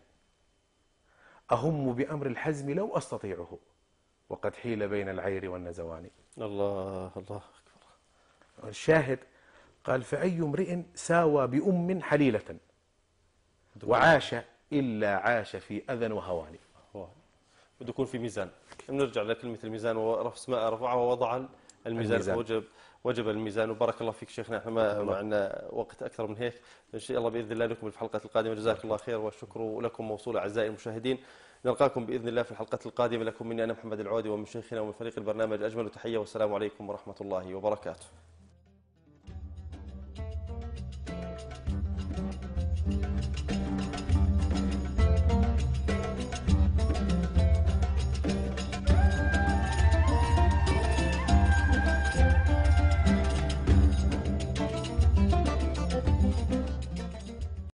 أهم بأمر الحزم لو أستطيعه وقد حيل بين العير والنزوان الله الله أكبر الشاهد قال فأي امرئ ساوى بأم حليلة وعاش إلا عاش في أذى وهوان بده يكون في ميزان نرجع لكلمة الميزان ورفع رفعه ووضع الميزان, الميزان. وجب الميزان وبارك الله فيك شيخنا احنا ما عندنا وقت اكثر من هيك ان شاء الله باذن الله نكمل في الحلقات القادمه جزاك الله خير والشكر لكم موصول اعزائي المشاهدين نلقاكم باذن الله في الحلقات القادمه لكم مني انا محمد العودي ومن شيخنا ومن فريق البرنامج اجمل تحيه والسلام عليكم ورحمه الله وبركاته